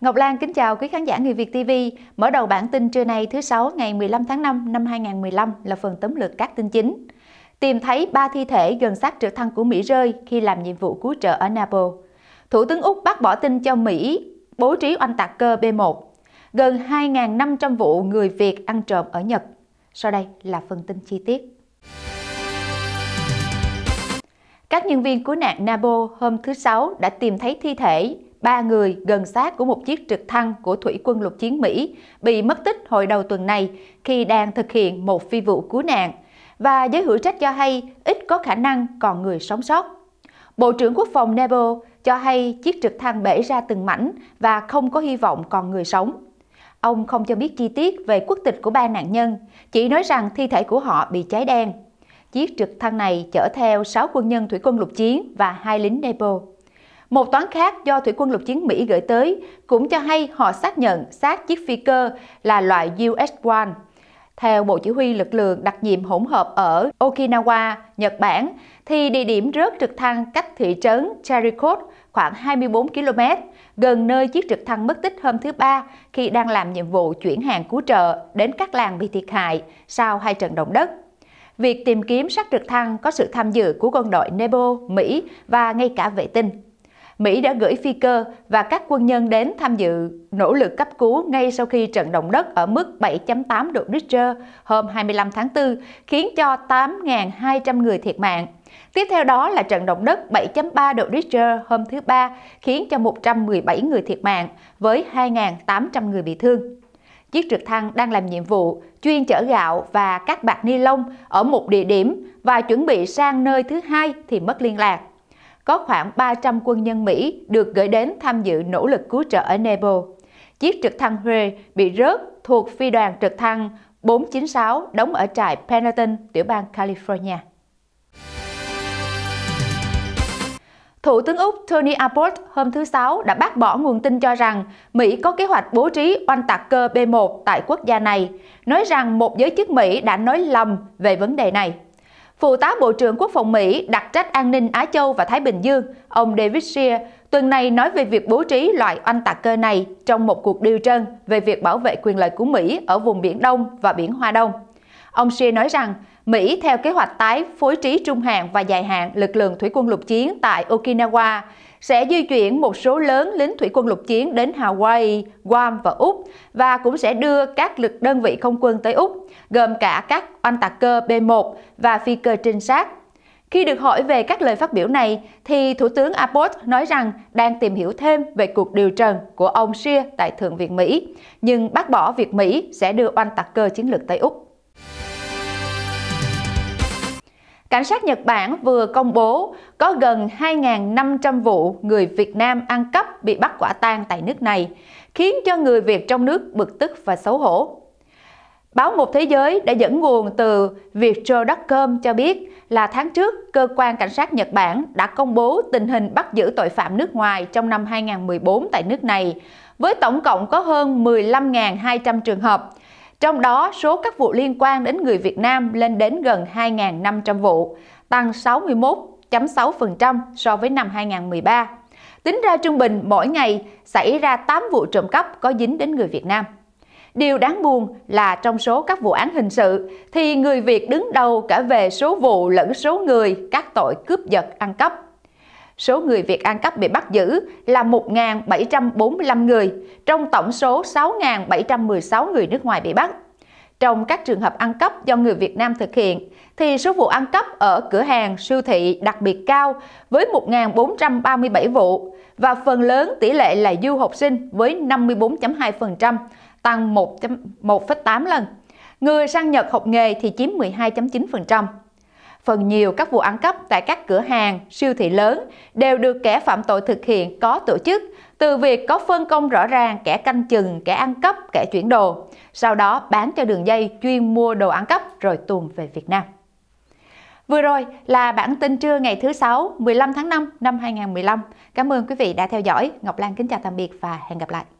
Ngọc Lan kính chào quý khán giả Người Việt TV. Mở đầu bản tin trưa nay thứ Sáu ngày 15 tháng 5 năm 2015 là phần tóm lược các tin chính. Tìm thấy ba thi thể gần sát trực thăng của Mỹ rơi khi làm nhiệm vụ cứu trợ ở Naples. Thủ tướng Úc bác bỏ tin cho Mỹ bố trí oanh tạc cơ B1. Gần 2.500 vụ người Việt ăn trộm ở Nhật. Sau đây là phần tin chi tiết. Các nhân viên cứu nạn Nabo hôm thứ Sáu đã tìm thấy thi thể ba người gần sát của một chiếc trực thăng của Thủy quân lục chiến Mỹ bị mất tích hồi đầu tuần này khi đang thực hiện một phi vụ cứu nạn. Và giới hữu trách cho hay ít có khả năng còn người sống sót. Bộ trưởng Quốc phòng Nebo cho hay chiếc trực thăng bể ra từng mảnh và không có hy vọng còn người sống. Ông không cho biết chi tiết về quốc tịch của ba nạn nhân, chỉ nói rằng thi thể của họ bị cháy đen. Chiếc trực thăng này chở theo 6 quân nhân thủy quân lục chiến và hai lính Nebo. Một toán khác do Thủy quân lục chiến Mỹ gửi tới cũng cho hay họ xác nhận xác chiếc phi cơ là loại US-1. Theo Bộ Chỉ huy lực lượng đặc nhiệm hỗn hợp ở Okinawa, Nhật Bản, thì địa điểm rớt trực thăng cách thị trấn Charikot khoảng 24 km, gần nơi chiếc trực thăng mất tích hôm thứ Ba khi đang làm nhiệm vụ chuyển hàng cứu trợ đến các làng bị thiệt hại sau hai trận động đất. Việc tìm kiếm xác trực thăng có sự tham dự của quân đội Nebo, Mỹ và ngay cả vệ tinh Mỹ đã gửi phi cơ và các quân nhân đến tham dự nỗ lực cấp cứu ngay sau khi trận động đất ở mức 7.8 độ Richter hôm 25 tháng 4 khiến cho 8.200 người thiệt mạng. Tiếp theo đó là trận động đất 7.3 độ Richter hôm thứ Ba khiến cho 117 người thiệt mạng với 2.800 người bị thương. Chiếc trực thăng đang làm nhiệm vụ chuyên chở gạo và các bạc ni lông ở một địa điểm và chuẩn bị sang nơi thứ hai thì mất liên lạc có khoảng 300 quân nhân Mỹ được gửi đến tham dự nỗ lực cứu trợ ở Nebo. Chiếc trực thăng Huey bị rớt thuộc phi đoàn trực thăng 496 đóng ở trại Pendleton, tiểu bang California. Thủ tướng Úc Tony Abbott hôm thứ Sáu đã bác bỏ nguồn tin cho rằng Mỹ có kế hoạch bố trí oanh tạc cơ B-1 tại quốc gia này, nói rằng một giới chức Mỹ đã nói lầm về vấn đề này. Phụ tá Bộ trưởng Quốc phòng Mỹ đặc trách an ninh Á Châu và Thái Bình Dương, ông David Shear, tuần này nói về việc bố trí loại oanh tạc cơ này trong một cuộc điều trần về việc bảo vệ quyền lợi của Mỹ ở vùng Biển Đông và Biển Hoa Đông. Ông Shear nói rằng Mỹ theo kế hoạch tái phối trí trung hạn và dài hạn lực lượng thủy quân lục chiến tại Okinawa sẽ di chuyển một số lớn lính thủy quân lục chiến đến Hawaii, Guam và Úc và cũng sẽ đưa các lực đơn vị không quân tới Úc, gồm cả các oanh tạc cơ B-1 và phi cơ trinh sát. Khi được hỏi về các lời phát biểu này, thì Thủ tướng Abbott nói rằng đang tìm hiểu thêm về cuộc điều trần của ông Shear tại Thượng viện Mỹ, nhưng bác bỏ việc Mỹ sẽ đưa oanh tạc cơ chiến lược tới Úc. Cảnh sát Nhật Bản vừa công bố có gần 2.500 vụ người Việt Nam ăn cắp bị bắt quả tang tại nước này, khiến cho người Việt trong nước bực tức và xấu hổ. Báo Một Thế Giới đã dẫn nguồn từ Vietro.com cho biết là tháng trước, cơ quan cảnh sát Nhật Bản đã công bố tình hình bắt giữ tội phạm nước ngoài trong năm 2014 tại nước này, với tổng cộng có hơn 15.200 trường hợp, trong đó, số các vụ liên quan đến người Việt Nam lên đến gần 2.500 vụ, tăng 61.6% so với năm 2013. Tính ra trung bình mỗi ngày xảy ra 8 vụ trộm cắp có dính đến người Việt Nam. Điều đáng buồn là trong số các vụ án hình sự thì người Việt đứng đầu cả về số vụ lẫn số người các tội cướp giật, ăn cắp số người Việt ăn cắp bị bắt giữ là 1.745 người, trong tổng số 6.716 người nước ngoài bị bắt. Trong các trường hợp ăn cắp do người Việt Nam thực hiện, thì số vụ ăn cắp ở cửa hàng, siêu thị đặc biệt cao với 1.437 vụ và phần lớn tỷ lệ là du học sinh với 54.2%, tăng 1,8 lần. Người sang Nhật học nghề thì chiếm 12.9% phần nhiều các vụ ăn cắp tại các cửa hàng, siêu thị lớn đều được kẻ phạm tội thực hiện có tổ chức, từ việc có phân công rõ ràng kẻ canh chừng, kẻ ăn cắp, kẻ chuyển đồ, sau đó bán cho đường dây chuyên mua đồ ăn cắp rồi tuồn về Việt Nam. Vừa rồi là bản tin trưa ngày thứ Sáu 15 tháng 5 năm 2015. Cảm ơn quý vị đã theo dõi. Ngọc Lan kính chào tạm biệt và hẹn gặp lại.